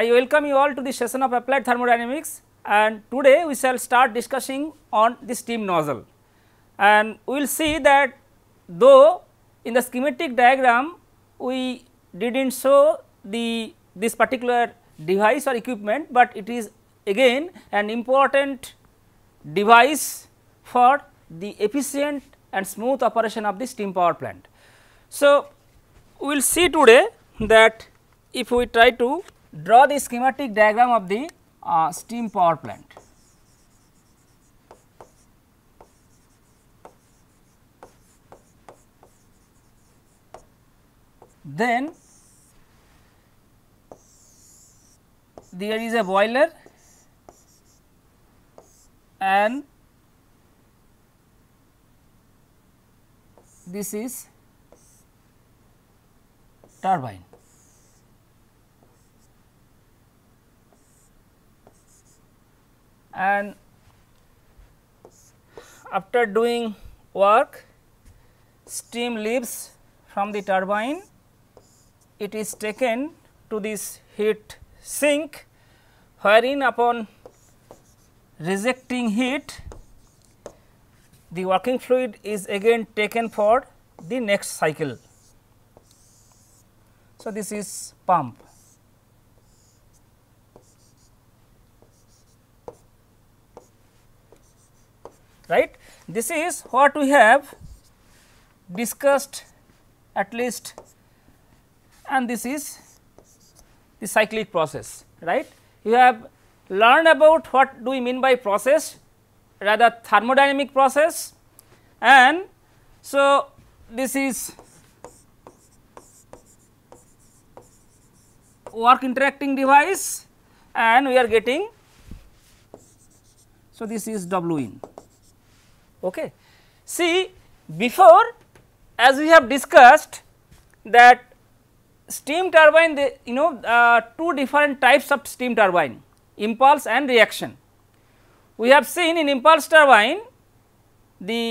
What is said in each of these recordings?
I welcome you all to the session of applied thermodynamics and today we shall start discussing on the steam nozzle and we will see that though in the schematic diagram we did not show the this particular device or equipment, but it is again an important device for the efficient and smooth operation of the steam power plant. So, we will see today that if we try to draw the schematic diagram of the uh, steam power plant. Then there is a boiler and this is turbine. and after doing work steam leaves from the turbine it is taken to this heat sink wherein upon rejecting heat the working fluid is again taken for the next cycle. So, this is pump. This is what we have discussed at least and this is the cyclic process right. You have learned about what do we mean by process rather thermodynamic process and so this is work interacting device and we are getting so this is w in Okay. See before as we have discussed that steam turbine the you know uh, two different types of steam turbine impulse and reaction. We have seen in impulse turbine the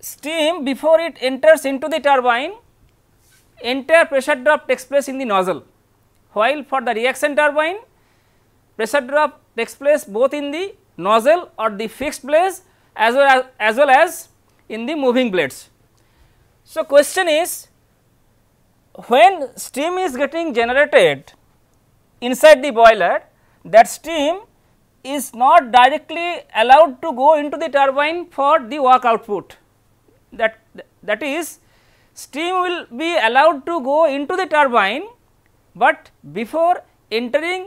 steam before it enters into the turbine entire pressure drop takes place in the nozzle while for the reaction turbine pressure drop takes place both in the nozzle or the fixed blades as well as, as well as in the moving blades. So, question is when steam is getting generated inside the boiler that steam is not directly allowed to go into the turbine for the work output that that is steam will be allowed to go into the turbine, but before entering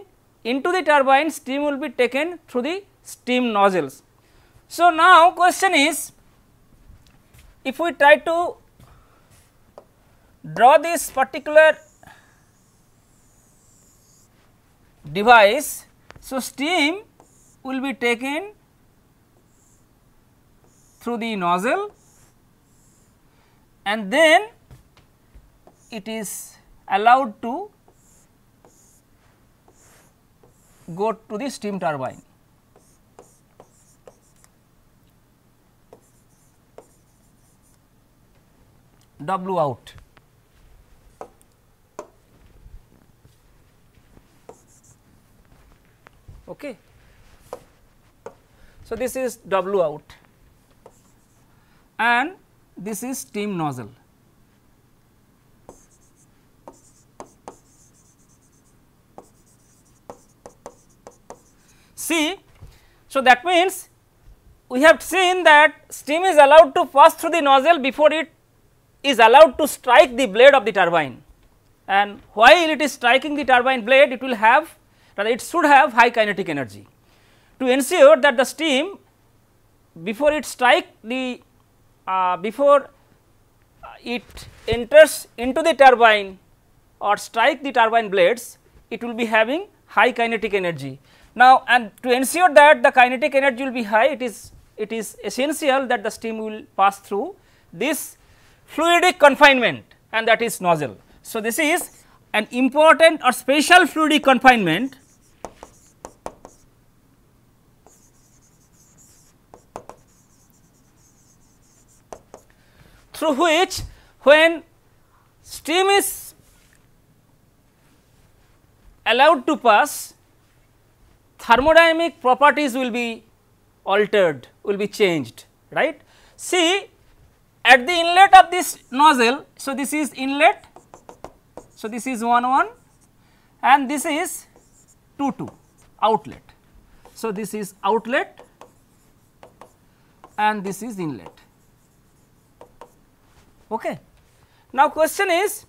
into the turbine steam will be taken through the steam nozzles. So, now question is if we try to draw this particular device. So, steam will be taken through the nozzle and then it is allowed to go to the steam turbine. W out. Okay. So, this is W out and this is steam nozzle. See, so that means we have seen that steam is allowed to pass through the nozzle before it is allowed to strike the blade of the turbine and while it is striking the turbine blade it will have rather it should have high kinetic energy. To ensure that the steam before it strike the uh, before it enters into the turbine or strike the turbine blades it will be having high kinetic energy. Now, and to ensure that the kinetic energy will be high it is it is essential that the steam will pass through this fluidic confinement and that is nozzle. So, this is an important or special fluidic confinement through which when steam is allowed to pass thermodynamic properties will be altered will be changed right see at the inlet of this nozzle, so this is inlet, so this is 1 1 and this is 2 2 outlet. So, this is outlet and this is inlet. Okay. Now, question is,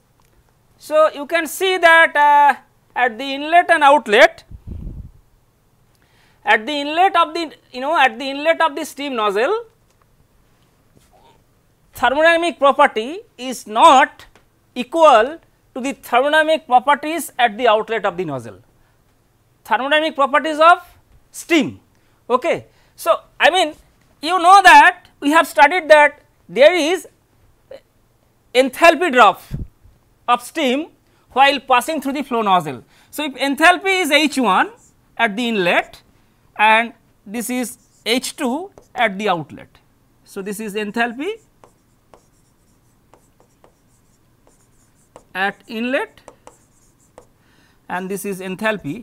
so you can see that uh, at the inlet and outlet, at the inlet of the you know at the inlet of the steam nozzle thermodynamic property is not equal to the thermodynamic properties at the outlet of the nozzle. Thermodynamic properties of steam. Okay. So, I mean you know that we have studied that there is enthalpy drop of steam while passing through the flow nozzle. So, if enthalpy is H1 at the inlet and this is H2 at the outlet. So, this is enthalpy at inlet and this is enthalpy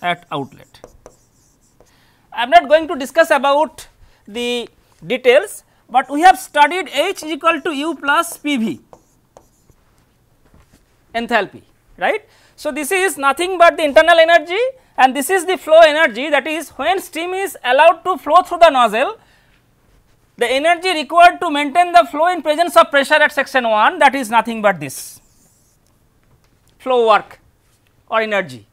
at outlet. I am not going to discuss about the details, but we have studied H is equal to U plus PV enthalpy right. So, this is nothing but the internal energy and this is the flow energy that is when steam is allowed to flow through the nozzle the energy required to maintain the flow in presence of pressure at section 1 that is nothing but this flow work or energy.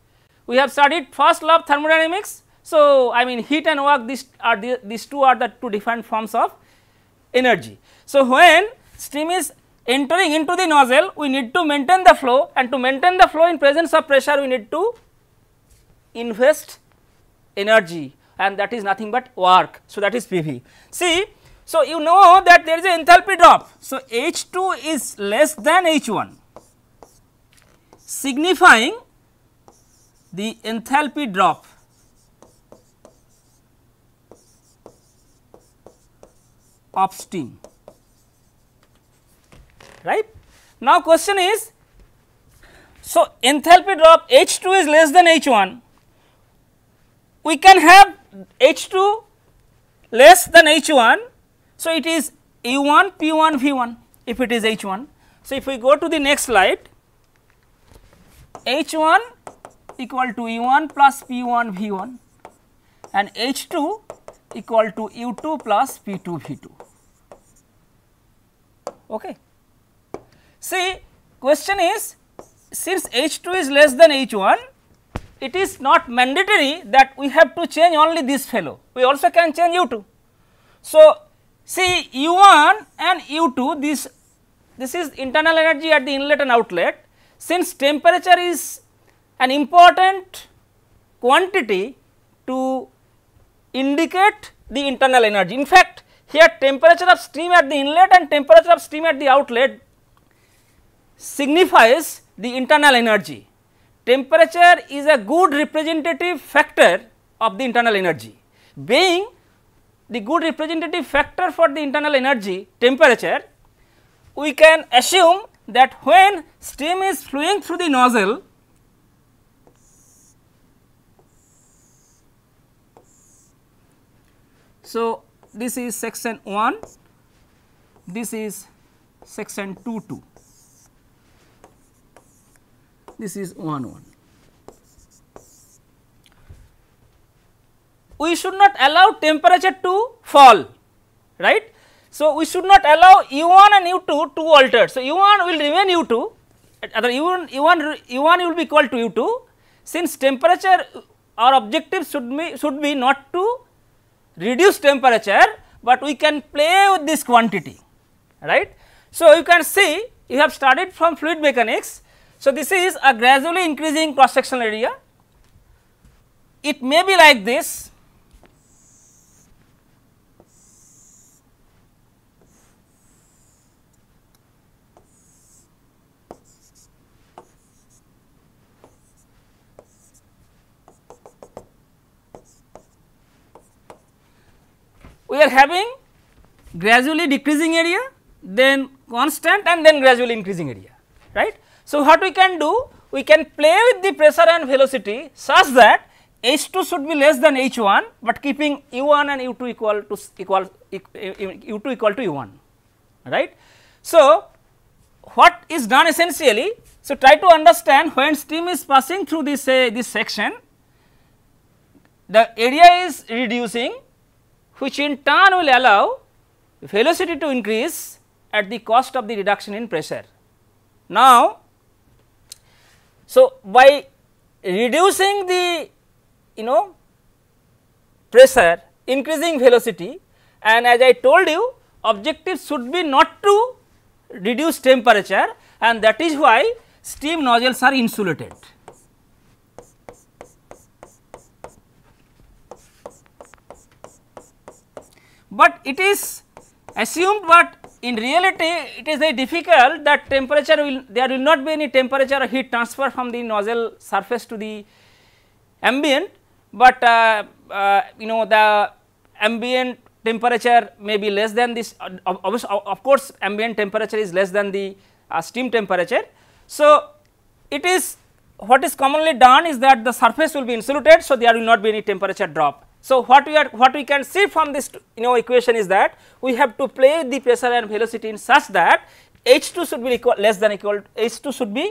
We have studied first law of thermodynamics. So, I mean heat and work these are the, these two are the two different forms of energy. So, when steam is entering into the nozzle we need to maintain the flow and to maintain the flow in presence of pressure we need to invest energy and that is nothing but work. So, that is PV. See so, you know that there is an enthalpy drop. So, H 2 is less than H 1 signifying the enthalpy drop of steam right. Now, question is so enthalpy drop H 2 is less than H 1 we can have H 2 less than H 1 so, it is E 1 P 1 V 1 if it is H 1. So, if we go to the next slide H 1 equal to E 1 plus P 1 V 1 and H 2 equal to U 2 plus P 2 V 2. Okay. See question is since H 2 is less than H 1 it is not mandatory that we have to change only this fellow we also can change U 2. So, See U1 and U2 this, this is internal energy at the inlet and outlet. Since temperature is an important quantity to indicate the internal energy. In fact, here temperature of steam at the inlet and temperature of steam at the outlet signifies the internal energy. Temperature is a good representative factor of the internal energy being the good representative factor for the internal energy temperature, we can assume that when steam is flowing through the nozzle, so this is section 1, this is section 2 2, this is 1 1. we should not allow temperature to fall, right. So, we should not allow U1 and U2 to alter. So, U1 will remain U2, other U1, U1, U1 will be equal to U2 since temperature our objective should be, should be not to reduce temperature, but we can play with this quantity, right. So, you can see you have started from fluid mechanics. So, this is a gradually increasing cross sectional area. It may be like this we are having gradually decreasing area then constant and then gradually increasing area right. So, what we can do we can play with the pressure and velocity such that H2 should be less than H1, but keeping U1 and U2 equal to equal U2 equal to U1 right. So, what is done essentially so, try to understand when steam is passing through this say uh, this section the area is reducing which in turn will allow velocity to increase at the cost of the reduction in pressure. Now, so by reducing the you know pressure increasing velocity and as I told you objective should be not to reduce temperature and that is why steam nozzles are insulated. but it is assumed but in reality it is very difficult that temperature will there will not be any temperature or heat transfer from the nozzle surface to the ambient, but uh, uh, you know the ambient temperature may be less than this uh, of, of, of course, ambient temperature is less than the uh, steam temperature. So, it is what is commonly done is that the surface will be insulated. So, there will not be any temperature drop so, what we are what we can see from this you know equation is that we have to play the pressure and velocity in such that H2 should be equal less than equal H2 should be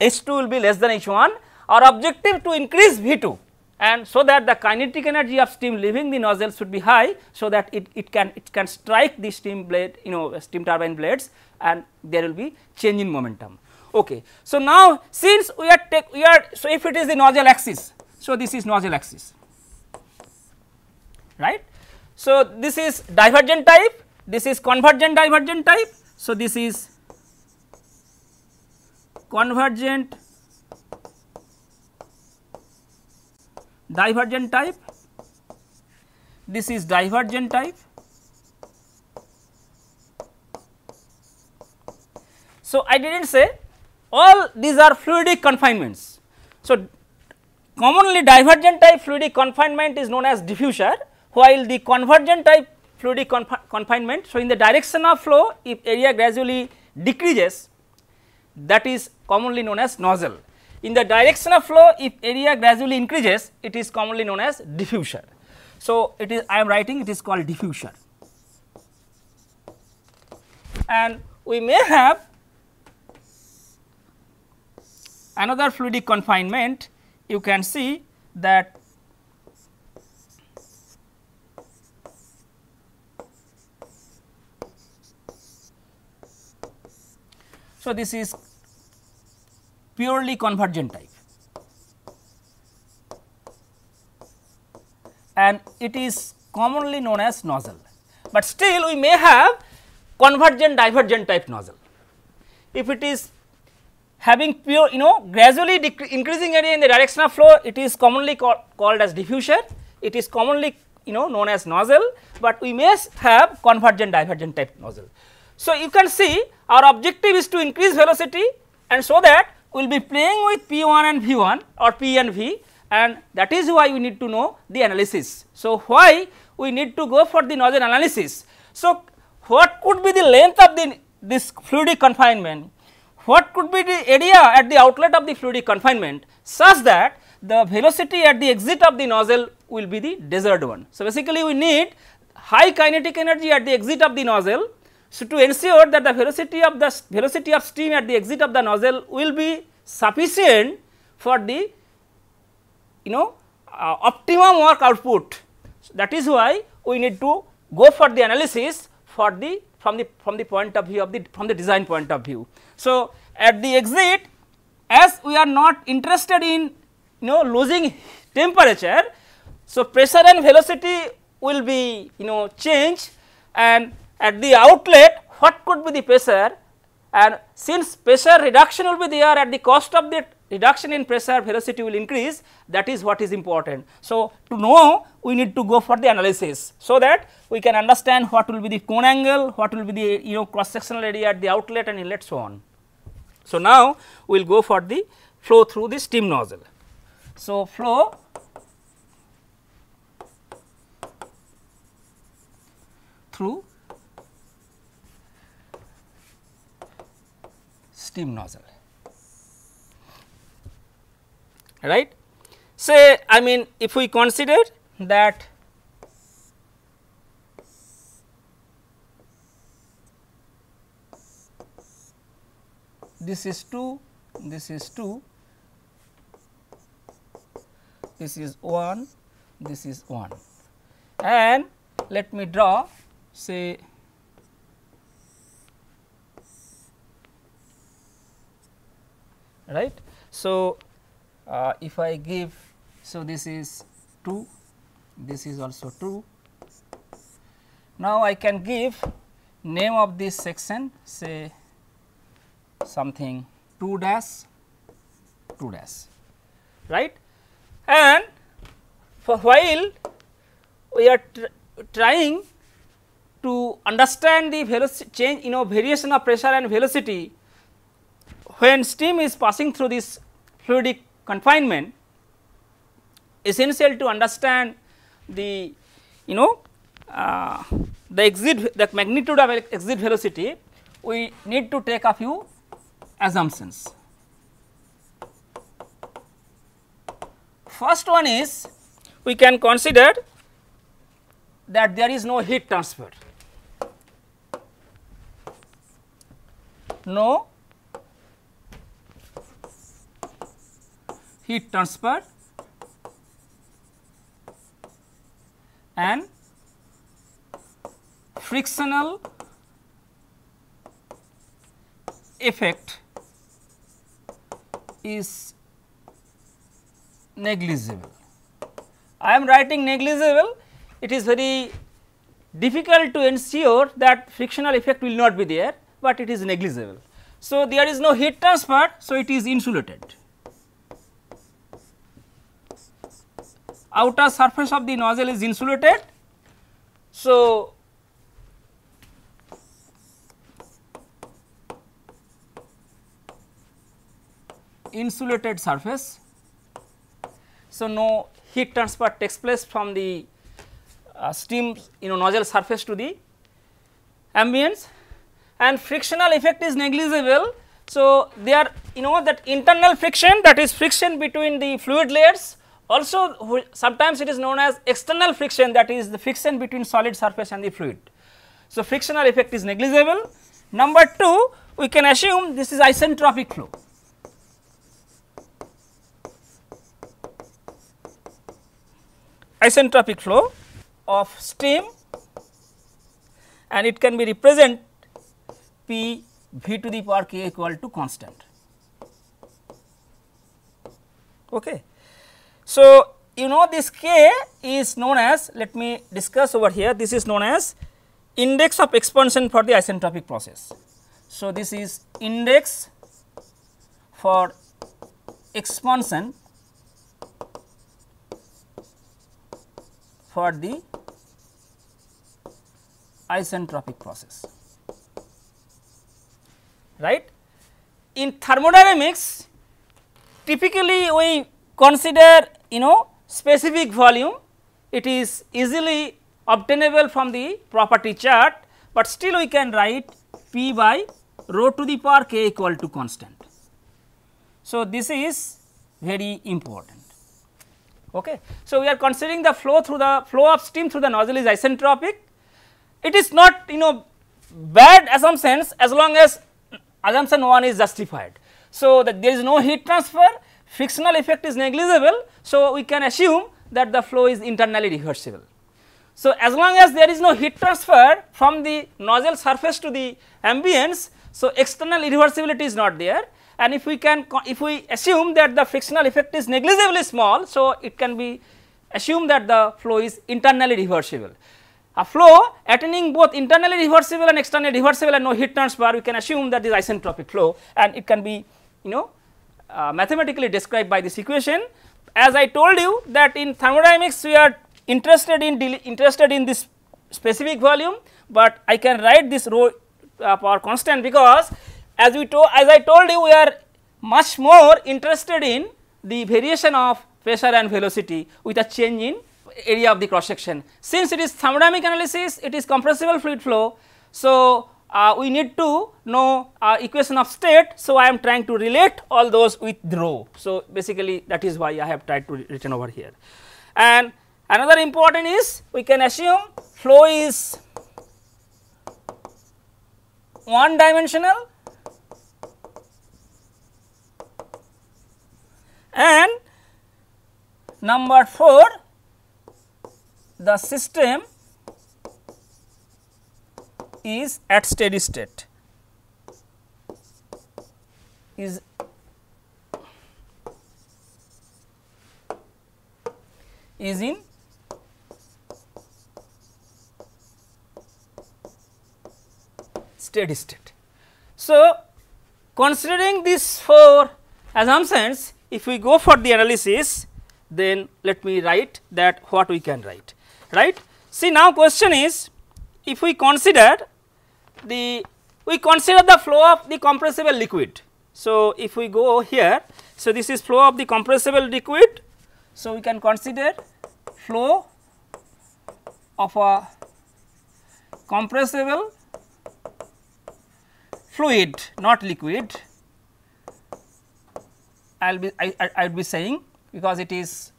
H2 will be less than H1 our objective to increase V2 and so that the kinetic energy of steam leaving the nozzle should be high so that it, it can it can strike the steam blade you know steam turbine blades and there will be change in momentum. Okay. So, now since we are take we are so if it is the nozzle axis so this is nozzle axis right. So, this is divergent type, this is convergent divergent type. So, this is convergent divergent type, this is divergent type. So, I did not say all these are fluidic confinements. So, commonly divergent type fluidic confinement is known as diffuser while the convergent type fluidic confinement. So, in the direction of flow if area gradually decreases that is commonly known as nozzle. In the direction of flow if area gradually increases it is commonly known as diffuser. So, it is I am writing it is called diffuser and we may have another fluidic confinement you can see that So, this is purely convergent type and it is commonly known as nozzle, but still we may have convergent divergent type nozzle. If it is having pure you know gradually increasing area in the direction of flow it is commonly call, called as diffuser it is commonly you know known as nozzle but we may have convergent divergent type nozzle so, you can see our objective is to increase velocity and so that we will be playing with P1 and V1 or P and V and that is why we need to know the analysis. So, why we need to go for the nozzle analysis. So, what could be the length of the this fluidic confinement? What could be the area at the outlet of the fluidic confinement such that the velocity at the exit of the nozzle will be the desired one. So, basically we need high kinetic energy at the exit of the nozzle so, to ensure that the velocity of the velocity of steam at the exit of the nozzle will be sufficient for the you know uh, optimum work output. So, that is why we need to go for the analysis for the from the from the point of view of the from the design point of view. So, at the exit as we are not interested in you know losing temperature. So, pressure and velocity will be you know changed and at the outlet what could be the pressure and since pressure reduction will be there at the cost of the reduction in pressure velocity will increase that is what is important. So, to know we need to go for the analysis. So, that we can understand what will be the cone angle, what will be the you know cross sectional area at the outlet and inlet so on. So, now we will go for the flow through the steam nozzle. So, flow through steam nozzle right. Say I mean if we consider that this is 2, this is 2, this is 1, this is 1 and let me draw say right. So, uh, if I give, so this is 2, this is also 2. Now, I can give name of this section say something 2 dash 2 dash right and for while we are tr trying to understand the velocity change you know variation of pressure and velocity when steam is passing through this fluidic confinement essential to understand the you know uh, the exit the magnitude of exit velocity we need to take a few assumptions. First one is we can consider that there is no heat transfer, no heat transfer and frictional effect is negligible. I am writing negligible, it is very difficult to ensure that frictional effect will not be there, but it is negligible. So, there is no heat transfer, so it is insulated. outer surface of the nozzle is insulated. So, insulated surface. So, no heat transfer takes place from the uh, steam you know nozzle surface to the ambience and frictional effect is negligible. So, there you know that internal friction that is friction between the fluid layers also sometimes it is known as external friction that is the friction between solid surface and the fluid. So, frictional effect is negligible. Number 2 we can assume this is isentropic flow. Isentropic flow of steam and it can be represent P V to the power k equal to constant. Okay. So, you know this k is known as let me discuss over here this is known as index of expansion for the isentropic process. So, this is index for expansion for the isentropic process right. In thermodynamics typically we consider you know specific volume it is easily obtainable from the property chart, but still we can write P by rho to the power k equal to constant. So, this is very important. Okay. So, we are considering the flow through the flow of steam through the nozzle is isentropic. It is not you know bad assumptions as long as assumption 1 is justified. So, that there is no heat transfer frictional effect is negligible. So, we can assume that the flow is internally reversible. So, as long as there is no heat transfer from the nozzle surface to the ambience, so external irreversibility is not there and if we can if we assume that the frictional effect is negligibly small, so it can be assumed that the flow is internally reversible. A flow attaining both internally reversible and externally reversible and no heat transfer, we can assume that is isentropic flow and it can be you know uh, mathematically described by this equation. As I told you that in thermodynamics we are interested in interested in this specific volume, but I can write this rho uh, power constant because as we to as I told you we are much more interested in the variation of pressure and velocity with a change in area of the cross section. Since it is thermodynamic analysis, it is compressible fluid flow. So, uh, we need to know uh, equation of state. So, I am trying to relate all those with rho. So, basically that is why I have tried to written over here. And another important is we can assume flow is one dimensional and number 4 the system is at steady state is is in steady state. So, considering these four assumptions if we go for the analysis then let me write that what we can write right. See now question is if we consider the we consider the flow of the compressible liquid. So, if we go here, so this is flow of the compressible liquid. So, we can consider flow of a compressible fluid not liquid I'll be I, I, I'll be saying because it is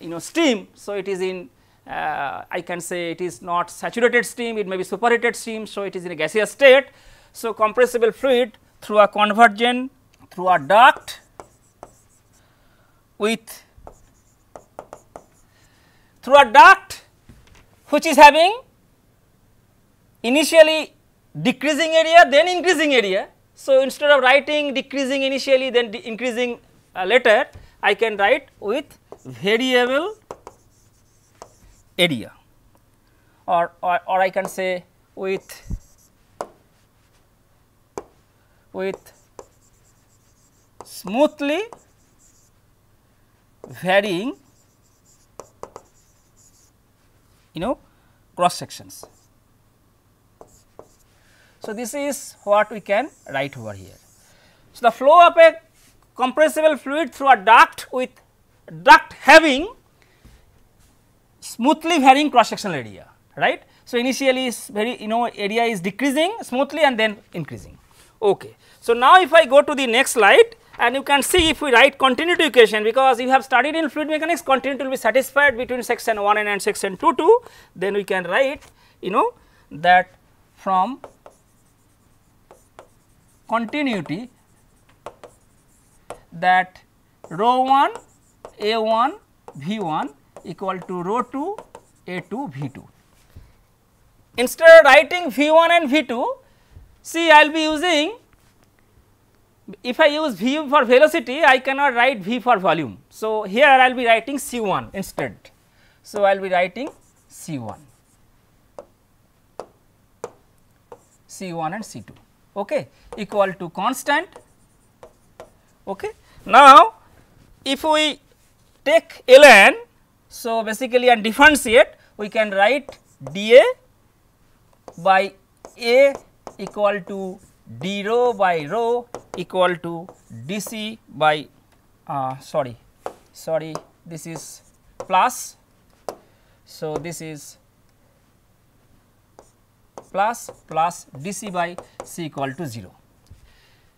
you know steam so it is in uh, I can say it is not saturated steam, it may be superheated steam. So, it is in a gaseous state. So, compressible fluid through a convergent through a duct with through a duct which is having initially decreasing area then increasing area. So, instead of writing decreasing initially then de increasing uh, later I can write with variable area or, or, or I can say with with smoothly varying you know cross sections. So, this is what we can write over here. So, the flow of a compressible fluid through a duct with duct having smoothly varying cross sectional area, right. So, initially is very you know area is decreasing smoothly and then increasing. Okay. So, now if I go to the next slide and you can see if we write continuity equation because you have studied in fluid mechanics continuity will be satisfied between section 1 and, and section 2 2 then we can write you know that from continuity that rho 1 a 1 v 1 equal to rho 2 A 2 V 2. Instead of writing V 1 and V 2, see I will be using if I use V for velocity, I cannot write V for volume. So, here I will be writing C 1 instead. So, I will be writing C 1, C 1 and C 2 okay, equal to constant. Okay. Now, if we take ln so, basically and differentiate we can write dA by A equal to d rho by rho equal to dc by uh, sorry sorry this is plus. So, this is plus plus dc by c equal to 0.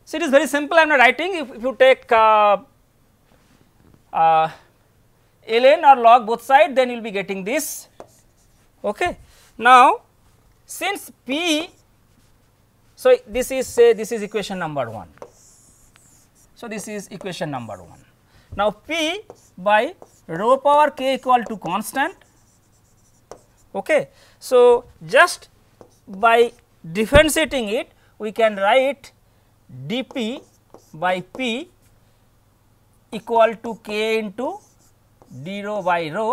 So, it is very simple I am not writing if, if you take uh, uh, ln or log both side then you will be getting this. Okay. Now, since p so this is say this is equation number 1. So, this is equation number 1. Now, p by rho power k equal to constant. Okay. So, just by differentiating it we can write dp by p equal to k into d rho by rho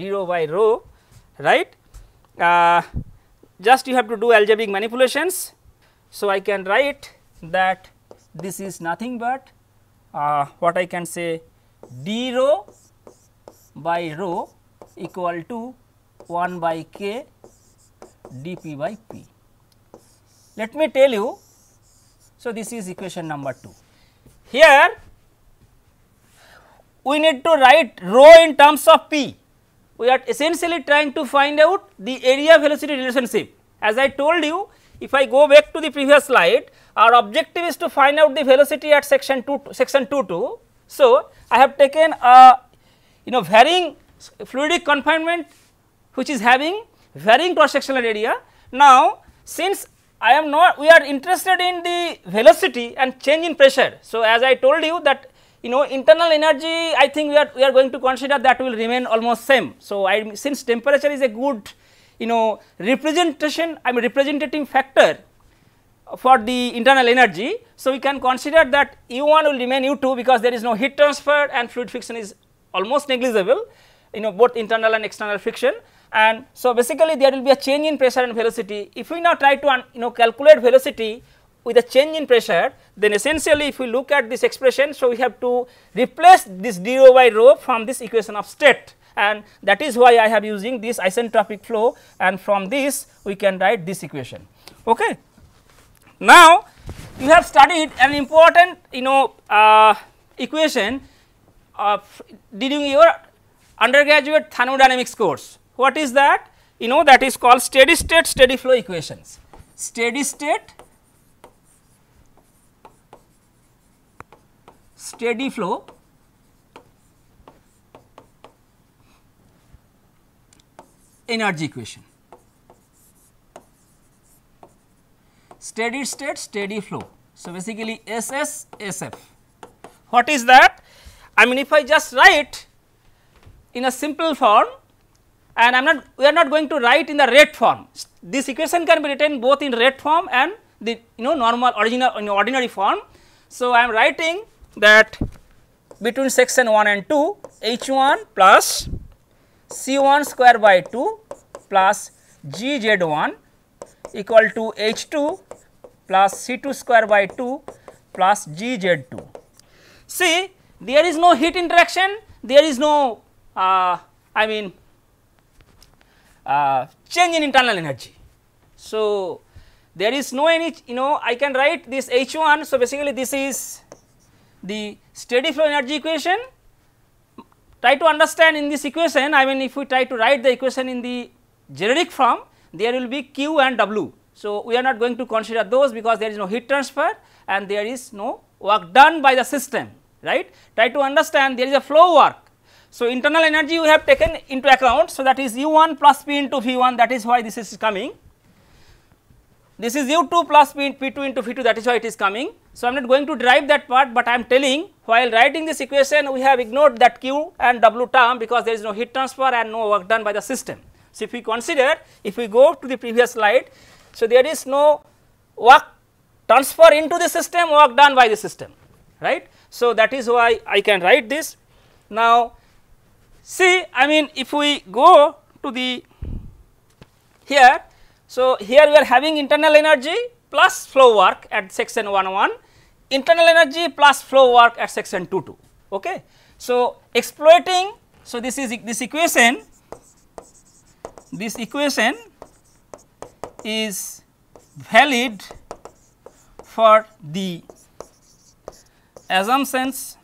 d rho by rho right. Uh, just you have to do algebraic manipulations. So, I can write that this is nothing but uh, what I can say d rho by rho equal to 1 by k dp by p. Let me tell you, so this is equation number 2. Here we need to write rho in terms of p. We are essentially trying to find out the area velocity relationship. As I told you, if I go back to the previous slide, our objective is to find out the velocity at section 2, section 2 2. So, I have taken a you know varying fluidic confinement which is having varying cross sectional area. Now, since I am not we are interested in the velocity and change in pressure. So, as I told you that you know internal energy I think we are we are going to consider that will remain almost same. So, I since temperature is a good you know representation I am mean representating factor for the internal energy. So, we can consider that U 1 will remain U 2 because there is no heat transfer and fluid friction is almost negligible you know both internal and external friction. And so, basically there will be a change in pressure and velocity. If we now try to you know calculate velocity with a change in pressure then essentially if we look at this expression. So, we have to replace this rho by rho from this equation of state and that is why I have using this isentropic flow and from this we can write this equation. Okay. Now, you have studied an important you know uh, equation of during your undergraduate thermodynamics course. What is that? You know that is called steady state steady flow equations. Steady state steady flow energy equation. Steady state, steady flow. So, basically SS, SF. What is that? I mean if I just write in a simple form and I am not, we are not going to write in the rate form. This equation can be written both in rate form and the you know normal original in ordinary form. So, I am writing that between section 1 and 2 h 1 plus c 1 square by 2 plus g z 1 equal to h 2 plus c 2 square by 2 plus g z 2. See there is no heat interaction, there is no uh, I mean uh, change in internal energy. So, there is no any you know I can write this H 1. So, basically this is the steady flow energy equation. Try to understand in this equation, I mean if we try to write the equation in the generic form, there will be Q and W. So, we are not going to consider those because there is no heat transfer and there is no work done by the system, right. Try to understand there is a flow work. So, internal energy we have taken into account. So, that is U1 plus P into V1 that is why this is coming. This is U2 plus P, P2 into V2 that is why it is coming so, I am not going to derive that part, but I am telling while writing this equation we have ignored that q and w term because there is no heat transfer and no work done by the system. So, if we consider if we go to the previous slide, so there is no work transfer into the system work done by the system right. So, that is why I can write this. Now, see I mean if we go to the here, so here we are having internal energy plus flow work at section one one, internal energy plus flow work at section two. Okay. So, exploiting, so this is this equation, this equation is valid for the assumptions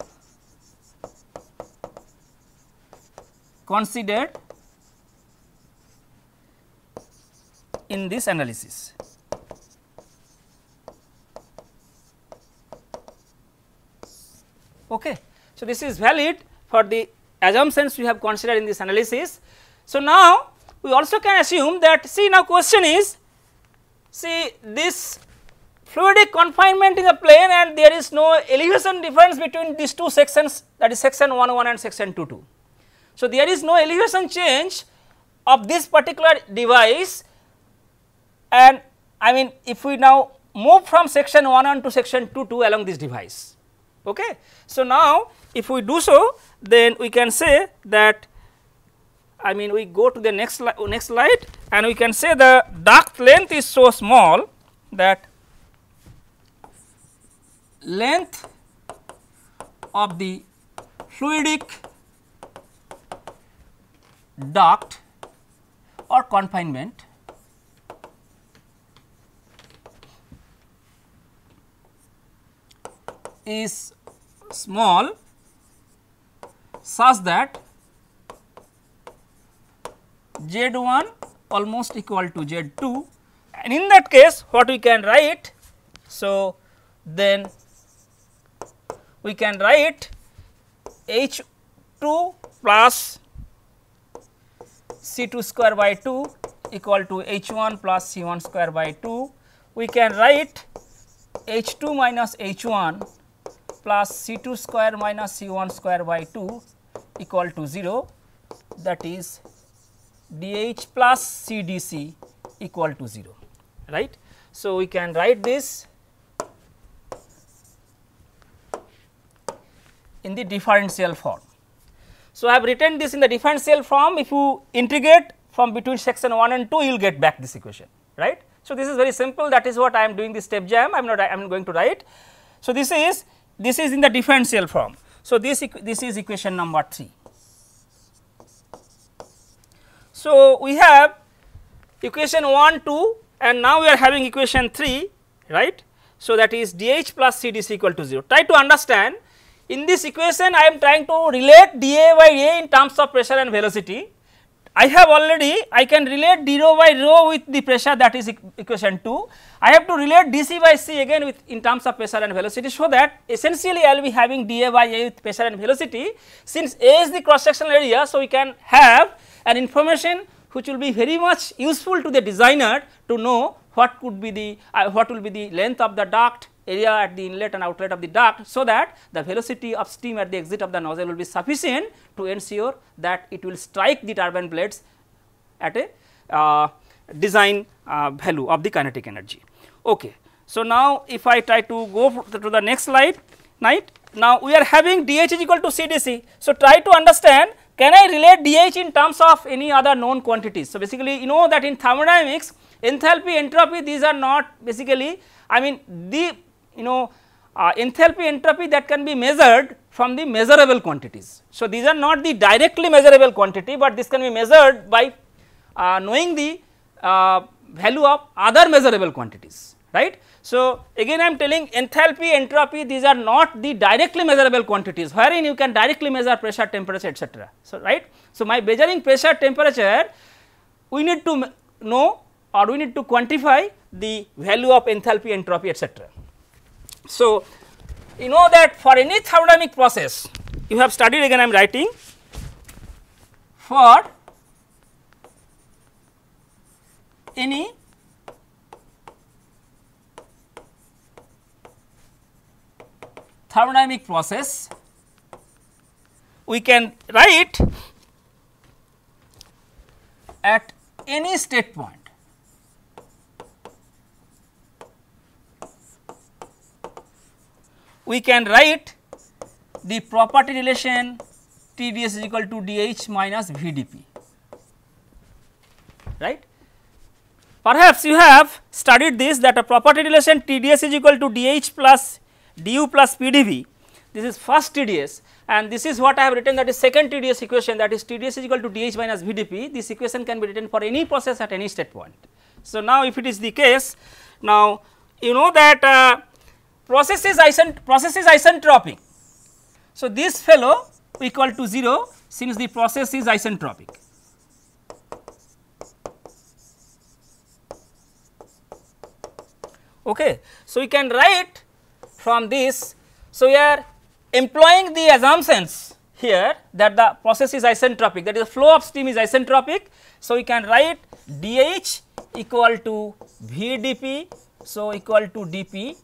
considered in this analysis. Okay. So, this is valid for the assumptions we have considered in this analysis. So, now we also can assume that see now question is see this fluidic confinement in a plane and there is no elevation difference between these two sections that is section 1 1 and section 2 2. So, there is no elevation change of this particular device and I mean if we now move from section 1 1 to section 2 2 along this device okay so now if we do so then we can say that i mean we go to the next next slide and we can say the duct length is so small that length of the fluidic duct or confinement is small such that z 1 almost equal to z 2 and in that case what we can write. So, then we can write h 2 plus c 2 square by 2 equal to h 1 plus c 1 square by 2. We can write h 2 minus h 1 plus C2 square minus C1 square by 2 equal to 0 that is dH plus CdC equal to 0 right. So, we can write this in the differential form. So, I have written this in the differential form if you integrate from between section 1 and 2 you will get back this equation right. So, this is very simple that is what I am doing this step jam I am not I am going to write. So, this is this is in the differential form. So, this, this is equation number 3. So, we have equation 1, 2 and now we are having equation 3 right. So, that is dH plus is equal to 0. Try to understand in this equation I am trying to relate dA by A in terms of pressure and velocity I have already I can relate d rho by rho with the pressure that is equation 2. I have to relate dc by c again with in terms of pressure and velocity. So, that essentially I will be having dA by A with pressure and velocity since A is the cross sectional area. So, we can have an information which will be very much useful to the designer to know what could be the uh, what will be the length of the duct area at the inlet and outlet of the duct so that the velocity of steam at the exit of the nozzle will be sufficient to ensure that it will strike the turbine blades at a uh, design uh, value of the kinetic energy. Okay. So, now if I try to go to the next slide, right? Now, we are having DH is equal to CDC. So, try to understand can I relate DH in terms of any other known quantities. So, basically you know that in thermodynamics enthalpy, entropy these are not basically I mean the you know uh, enthalpy entropy that can be measured from the measurable quantities. So, these are not the directly measurable quantity, but this can be measured by uh, knowing the uh, value of other measurable quantities right. So, again I am telling enthalpy, entropy these are not the directly measurable quantities wherein you can directly measure pressure, temperature etc. So, right. So, my measuring pressure, temperature we need to know or we need to quantify the value of enthalpy, entropy etc. So, you know that for any thermodynamic process, you have studied again I am writing for any thermodynamic process, we can write at any state point we can write the property relation TDS is equal to DH minus VDP, right. Perhaps you have studied this that a property relation TDS is equal to DH plus DU plus PDV. This is first TDS and this is what I have written that is second TDS equation that is TDS is equal to DH minus VDP. This equation can be written for any process at any state point. So, now if it is the case, now you know that uh, process is isent process is isentropic. So, this fellow equal to 0 since the process is isentropic. Okay. So, we can write from this. So, we are employing the assumptions here that the process is isentropic that is the flow of steam is isentropic. So, we can write dH equal to VdP. So, equal to dP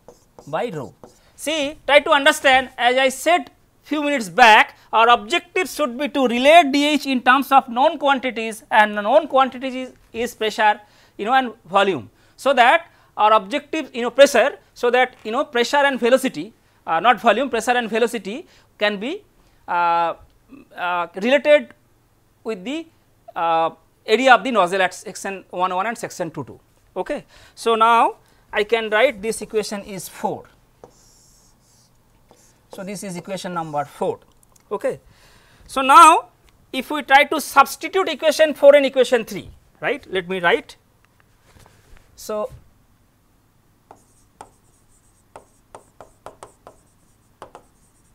by rho. See, try to understand as I said few minutes back, our objective should be to relate dH in terms of known quantities and known quantities is, is pressure, you know, and volume. So that our objective, you know, pressure, so that, you know, pressure and velocity, uh, not volume, pressure and velocity can be uh, uh, related with the uh, area of the nozzle at section 1 1 and section 2 2. Okay. So, now I can write this equation is 4. So, this is equation number 4. Okay. So, now if we try to substitute equation 4 and equation 3, right, let me write. So,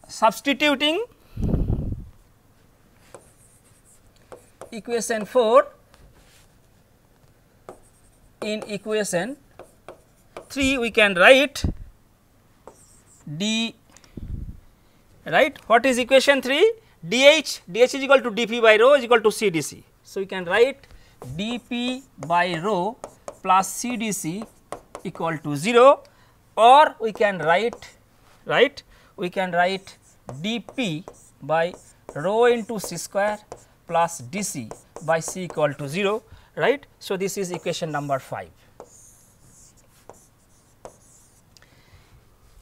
substituting equation 4 in equation 3 we can write d right what is equation 3 dh dh is equal to dp by rho is equal to cdc so we can write dp by rho plus cdc equal to 0 or we can write right we can write dp by rho into c square plus dc by c equal to 0 right so this is equation number 5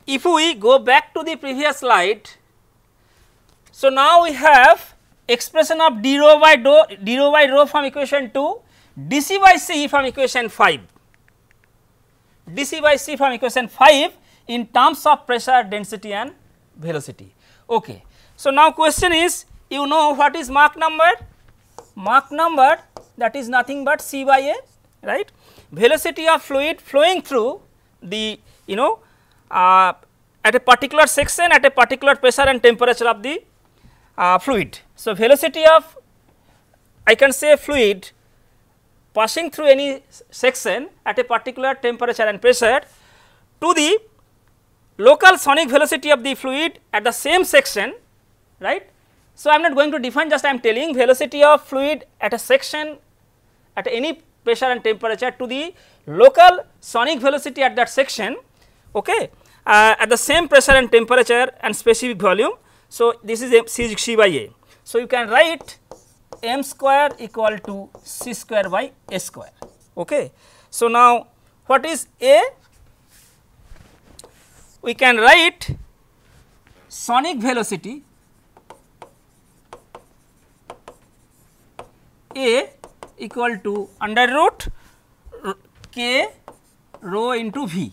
if we go back to the previous slide, so now we have expression of d rho by rho, d rho by rho from equation 2, dc by c from equation 5, dc by c from equation 5 in terms of pressure, density and velocity. Okay. So, now question is you know what is Mach number? Mach number that is nothing but c by a right velocity of fluid flowing through the you know uh, at a particular section at a particular pressure and temperature of the uh, fluid. So, velocity of I can say fluid passing through any section at a particular temperature and pressure to the local sonic velocity of the fluid at the same section right. So, I am not going to define just I am telling velocity of fluid at a section at any pressure and temperature to the local sonic velocity at that section okay uh, at the same pressure and temperature and specific volume so this is c, c by a so you can write m square equal to c square by a square okay so now what is a we can write sonic velocity a equal to under root k rho into v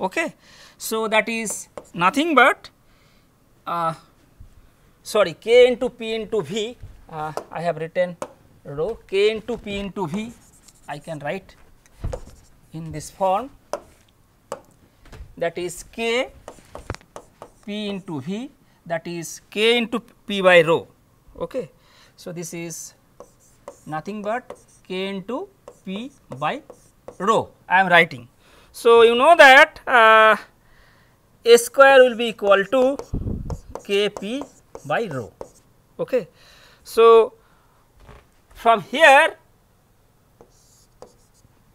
okay. So, that is nothing but uh, sorry k into p into v uh, I have written rho k into p into v I can write in this form that is k p into v that is k into p by rho okay. So, this is nothing but k into p by rho I am writing so, you know that uh, a square will be equal to k p by rho. Okay. So, from here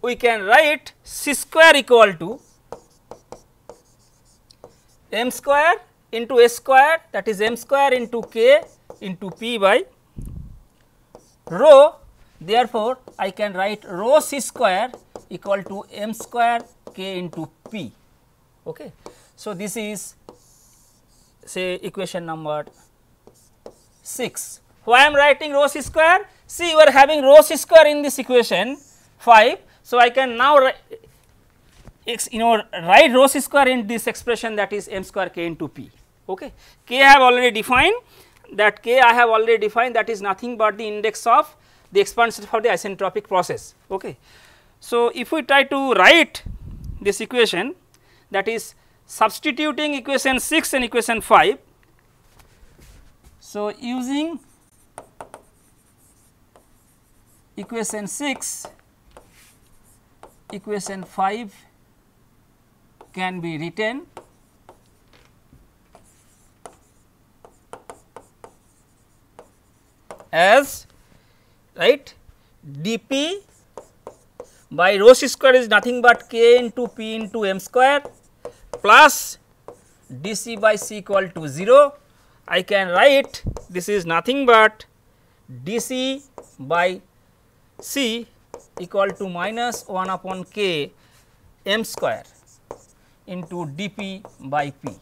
we can write c square equal to m square into s square that is m square into k into p by rho. Therefore, I can write rho c square equal to m square k into p. Okay. So, this is say equation number 6. Why I am writing rho c square? See you are having rho c square in this equation 5. So, I can now write, you know write rho c square in this expression that is m square k into p. Okay. k I have already defined that k I have already defined that is nothing but the index of the expansion for the isentropic process. Okay. So, if we try to write this equation that is substituting equation 6 and equation 5. So, using equation 6, equation 5 can be written as right dp by rho c square is nothing but k into p into m square plus dc by c equal to 0. I can write this is nothing but dc by c equal to minus 1 upon k m square into dp by p.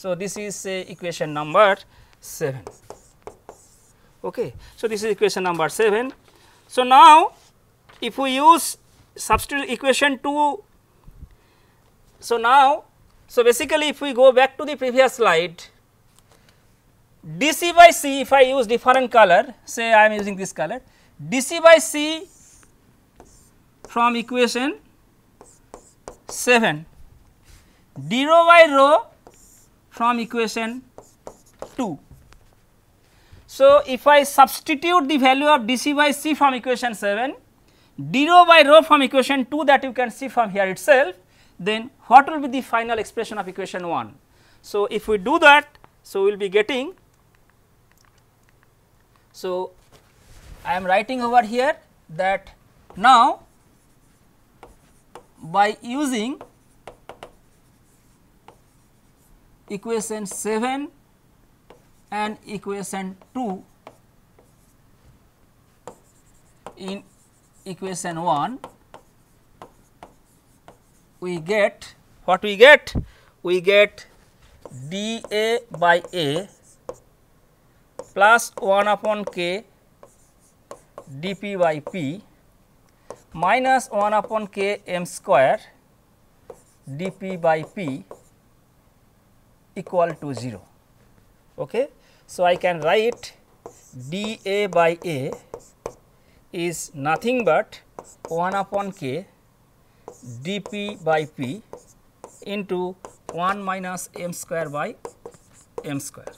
So, this is say equation number 7. Okay. So, this is equation number 7. So, now if we use substitute equation 2 so now so basically if we go back to the previous slide dc by c if i use different color say i am using this color dc by c from equation 7 d rho by rho from equation 2 so if i substitute the value of dc by c from equation 7 d rho by rho from equation 2 that you can see from here itself, then what will be the final expression of equation 1? So, if we do that, so we will be getting, so I am writing over here that now by using equation 7 and equation 2 in equation 1 we get what we get? We get d a by a plus 1 upon k d p by p minus 1 upon k m square d p by p equal to 0. Okay. So, I can write d a by a is nothing but 1 upon k dp by p into 1 minus m square by m square.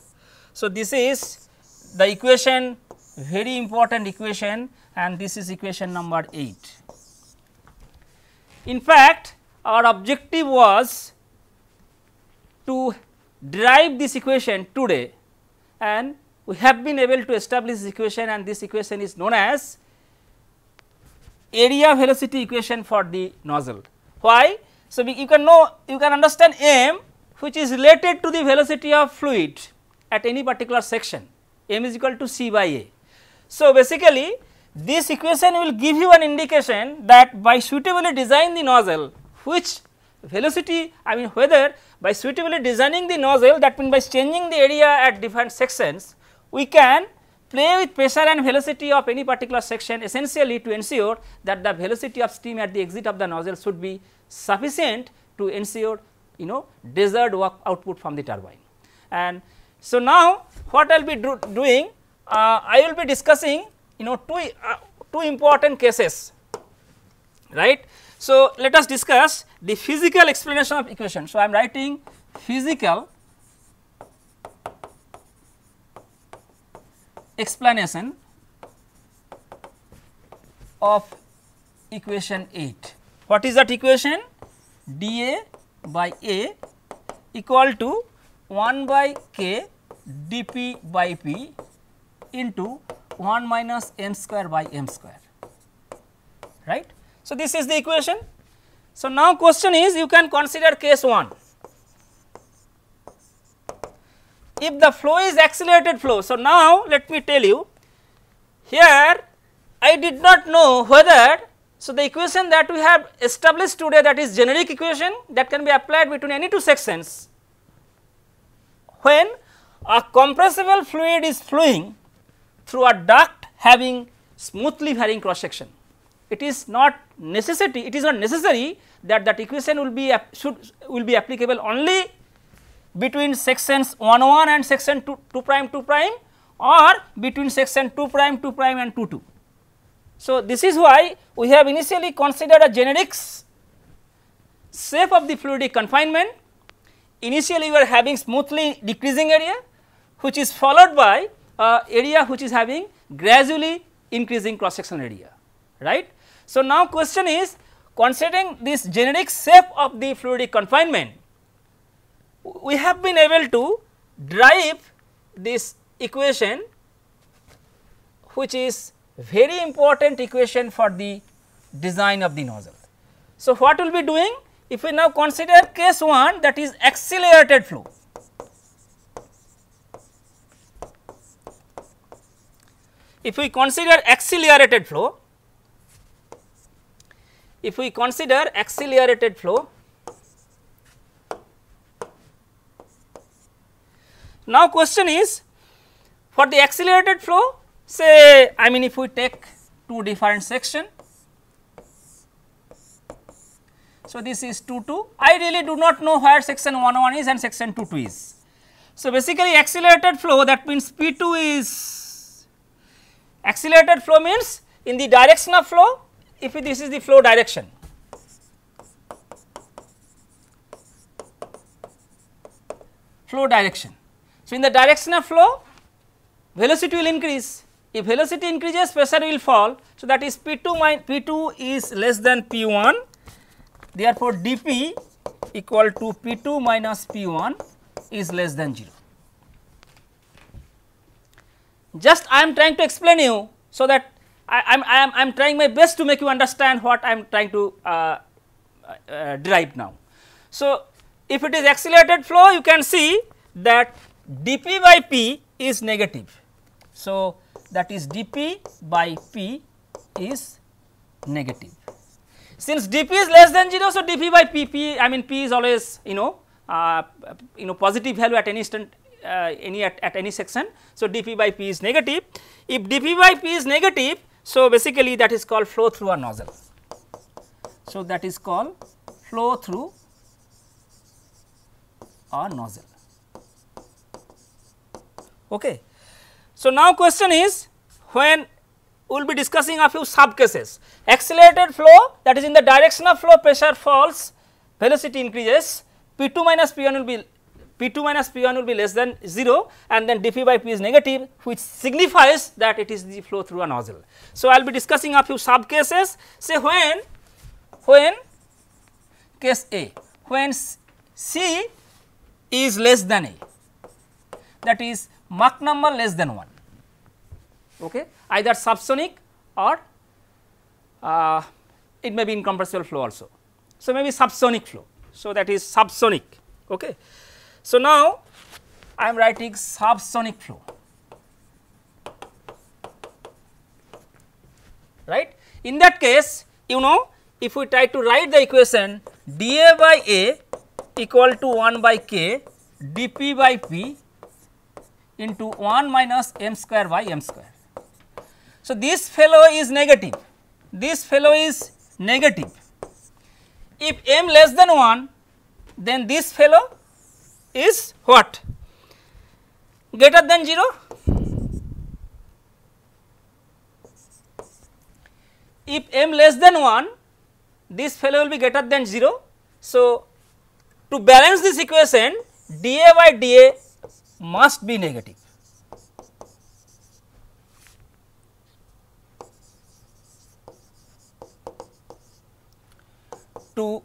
So, this is the equation very important equation and this is equation number 8. In fact, our objective was to derive this equation today and we have been able to establish this equation and this equation is known as area velocity equation for the nozzle. Why? So, you can know you can understand m which is related to the velocity of fluid at any particular section m is equal to c by a. So, basically this equation will give you an indication that by suitably design the nozzle which velocity I mean whether by suitably designing the nozzle that means by changing the area at different sections we can play with pressure and velocity of any particular section essentially to ensure that the velocity of steam at the exit of the nozzle should be sufficient to ensure you know desired work output from the turbine. And so, now what I will be do doing uh, I will be discussing you know two, uh, two important cases right. So, let us discuss the physical explanation of equation. So, I am writing physical explanation of equation 8. What is that equation? dA by A equal to 1 by k dP by P into 1 minus m square by m square, right. So, this is the equation. So, now question is you can consider case 1. if the flow is accelerated flow. So, now let me tell you here I did not know whether so the equation that we have established today that is generic equation that can be applied between any two sections when a compressible fluid is flowing through a duct having smoothly varying cross section. It is not necessity, it is not necessary that that equation will be should will be applicable only between sections 1 1 and section 2, 2 prime 2 prime or between section 2 prime 2 prime and 2 2. So, this is why we have initially considered a generic shape of the fluidic confinement. Initially we are having smoothly decreasing area which is followed by uh, area which is having gradually increasing cross section area right. So, now question is considering this generic shape of the fluidic confinement we have been able to drive this equation which is very important equation for the design of the nozzle. So, what we will be doing? If we now consider case 1 that is accelerated flow. If we consider accelerated flow, if we consider accelerated flow, Now, question is for the accelerated flow say I mean if we take two different section. So, this is 2 2 I really do not know where section 1 1 is and section 2 2 is. So, basically accelerated flow that means P 2 is accelerated flow means in the direction of flow if this is the flow direction. flow direction. So, in the direction of flow velocity will increase if velocity increases pressure will fall. So, that is P 2 minus P 2 is less than P 1 therefore, d p equal to P 2 minus P 1 is less than 0. Just I am trying to explain you. So, that I am I am I am trying my best to make you understand what I am trying to uh, uh, derive now. So, if it is accelerated flow you can see that dp by p is negative. So, that is dp by p is negative. Since dp is less than 0, so dp by p, p I mean p is always you know uh, you know positive value at any instant uh, any at, at any section. So, dp by p is negative. If dp by p is negative, so basically that is called flow through a nozzle. So, that is called flow through a nozzle. Okay. So, now question is when we will be discussing a few sub cases accelerated flow that is in the direction of flow pressure falls velocity increases P2 minus P1 will be P2 minus P1 will be less than 0 and then dP by P is negative which signifies that it is the flow through a nozzle. So, I will be discussing a few sub cases say when when case A when C is less than A that is Mach number less than 1, okay, either subsonic or uh, it may be incompressible flow also. So, maybe subsonic flow. So, that is subsonic. Okay. So, now I am writing subsonic flow, right. In that case, you know if we try to write the equation dA by A equal to 1 by k dP by P into 1 minus m square by m square. So, this fellow is negative, this fellow is negative. If m less than 1, then this fellow is what? Greater than 0. If m less than 1, this fellow will be greater than 0. So, to balance this equation, dA by dA must be negative. to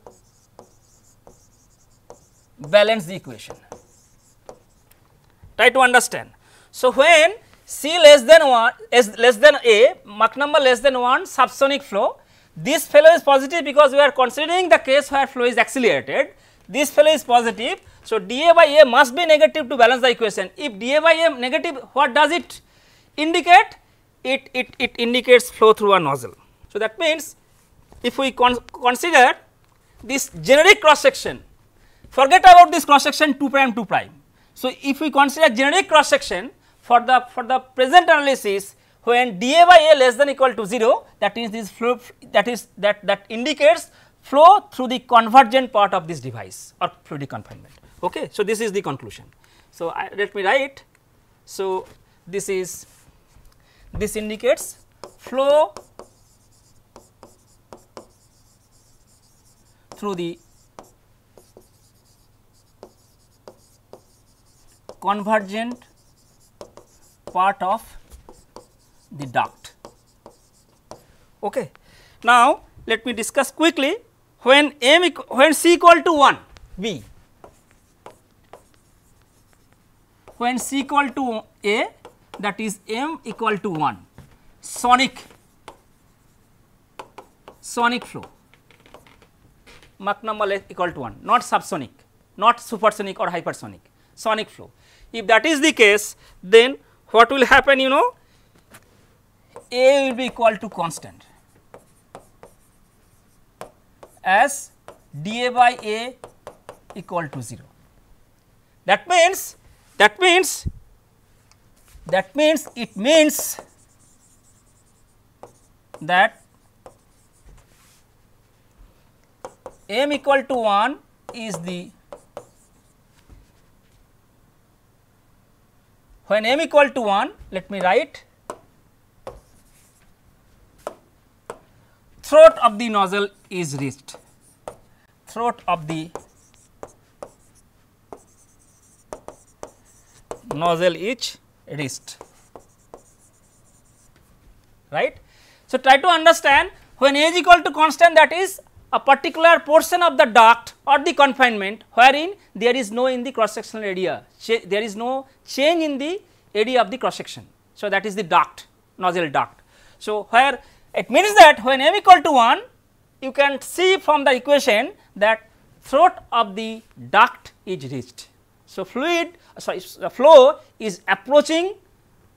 balance the equation. Try to understand. So, when C less than 1 is less than A, Mach number less than 1 subsonic flow, this fellow is positive because we are considering the case where flow is accelerated this fellow is positive. So, dA by A must be negative to balance the equation. If dA by A negative, what does it indicate? It, it, it indicates flow through a nozzle. So, that means if we con consider this generic cross section, forget about this cross section 2 prime 2 prime. So, if we consider generic cross section for the for the present analysis when dA by A less than equal to 0 that means this flow that is that that indicates flow through the convergent part of this device or fluidic confinement. Okay. So, this is the conclusion. So, I, let me write. So, this is this indicates flow through the convergent part of the duct. Okay. Now, let me discuss quickly when m when c equal to 1 b when c equal to a that is m equal to 1 sonic sonic flow Mach number equal to 1 not subsonic not supersonic or hypersonic sonic flow if that is the case then what will happen you know a will be equal to constant as dA by A equal to 0. That means, that means, that means it means that m equal to 1 is the when m equal to 1 let me write throat of the nozzle is reached. Throat of the nozzle is reached, right. So, try to understand when A is equal to constant that is a particular portion of the duct or the confinement wherein there is no in the cross sectional area, there is no change in the area of the cross section. So, that is the duct, nozzle duct. So, where it means that when m equal to 1 you can see from the equation that throat of the duct is reached. So, fluid sorry the flow is approaching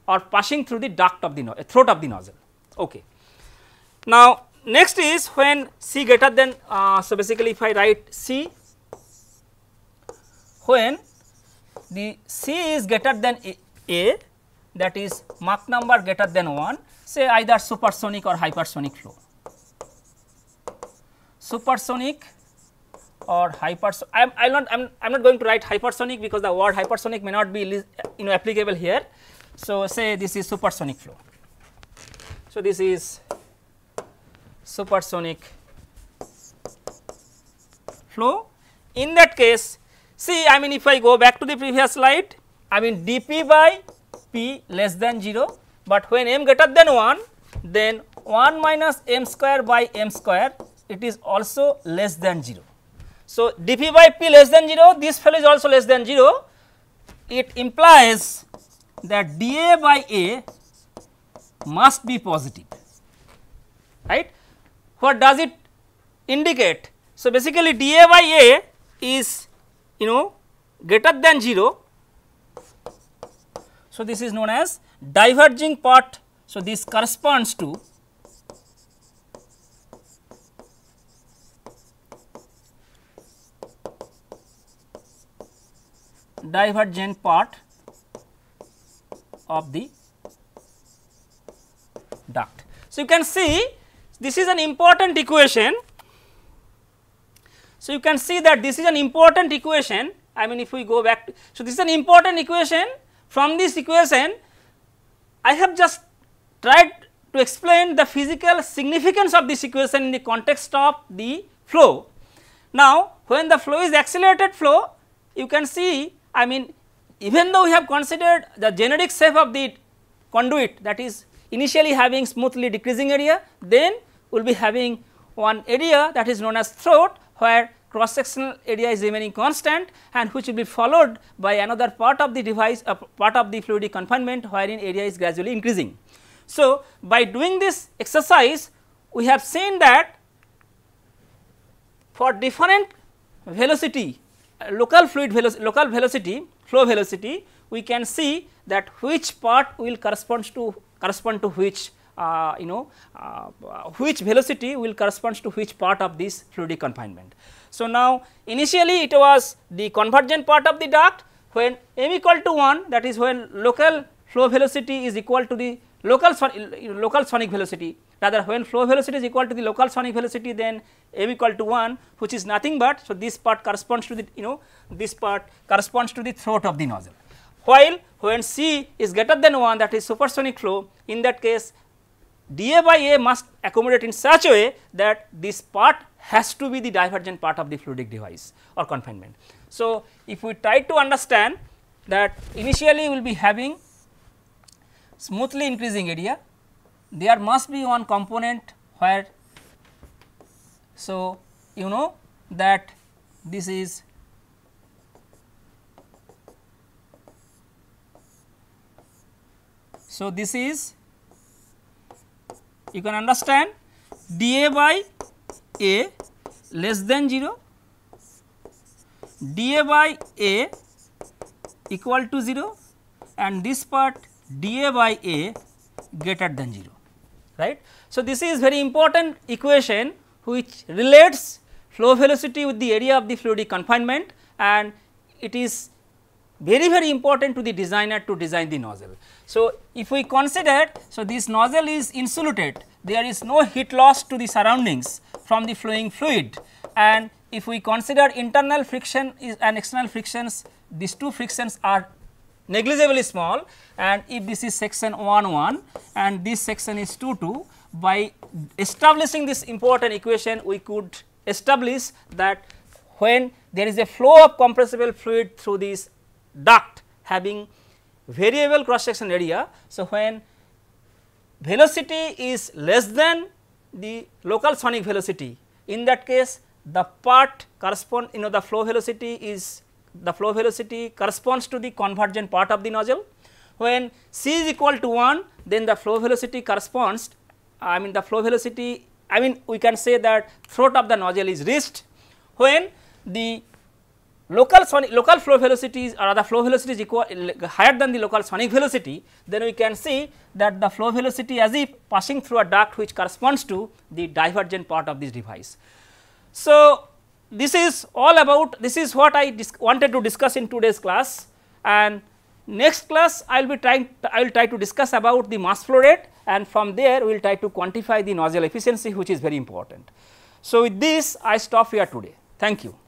or passing through the duct of the nozzle, throat of the nozzle. Okay. Now, next is when C greater than uh, so basically if I write C when the C is greater than A, A that is Mach number greater than 1 say either supersonic or hypersonic flow supersonic or hypersonic. I'm not I'm I'm not going to write hypersonic because the word hypersonic may not be you know applicable here. So say this is supersonic flow. So this is supersonic flow. In that case, see I mean if I go back to the previous slide, I mean dp by p less than 0, but when m greater than 1, then 1 minus m square by m square it is also less than 0. So, dp by p less than 0, this value is also less than 0. It implies that dA by A must be positive, right. What does it indicate? So, basically dA by A is you know greater than 0. So, this is known as diverging part. So, this corresponds to divergent part of the duct. So, you can see this is an important equation. So, you can see that this is an important equation I mean if we go back to, so this is an important equation from this equation I have just tried to explain the physical significance of this equation in the context of the flow. Now, when the flow is accelerated flow you can see I mean even though we have considered the generic shape of the conduit that is initially having smoothly decreasing area, then we will be having one area that is known as throat where cross sectional area is remaining constant and which will be followed by another part of the device uh, part of the fluidic confinement wherein area is gradually increasing. So, by doing this exercise we have seen that for different velocity local fluid velocity, local velocity, flow velocity, we can see that which part will correspond to correspond to which uh, you know uh, which velocity will correspond to which part of this fluidic confinement. So, now initially it was the convergent part of the duct when m equal to 1 that is when local flow velocity is equal to the local local sonic velocity Rather, when flow velocity is equal to the local sonic velocity, then m equal to 1, which is nothing but, so this part corresponds to the, you know, this part corresponds to the throat of the nozzle. While when c is greater than 1, that is supersonic flow, in that case, dA by A must accommodate in such a way that this part has to be the divergent part of the fluidic device or confinement. So, if we try to understand that initially we will be having smoothly increasing area there must be one component where so you know that this is so this is you can understand dA by A less than 0 dA by A equal to 0 and this part dA by A greater than 0 right. So, this is very important equation which relates flow velocity with the area of the fluidic confinement and it is very very important to the designer to design the nozzle. So, if we consider, so this nozzle is insulated, there is no heat loss to the surroundings from the flowing fluid and if we consider internal friction and external frictions, these two frictions are negligibly small and if this is section 1 1 and this section is 2 2 by establishing this important equation we could establish that when there is a flow of compressible fluid through this duct having variable cross section area. So, when velocity is less than the local sonic velocity in that case the part correspond you know the flow velocity is the flow velocity corresponds to the convergent part of the nozzle. When c is equal to 1 then the flow velocity corresponds I mean the flow velocity I mean we can say that throat of the nozzle is reached when the local sonic local flow velocity is or the flow velocity is equal higher than the local sonic velocity then we can see that the flow velocity as if passing through a duct which corresponds to the divergent part of this device. So, this is all about this is what I wanted to discuss in today's class and next class I will be trying I will try to discuss about the mass flow rate and from there we will try to quantify the nozzle efficiency which is very important. So, with this I stop here today thank you.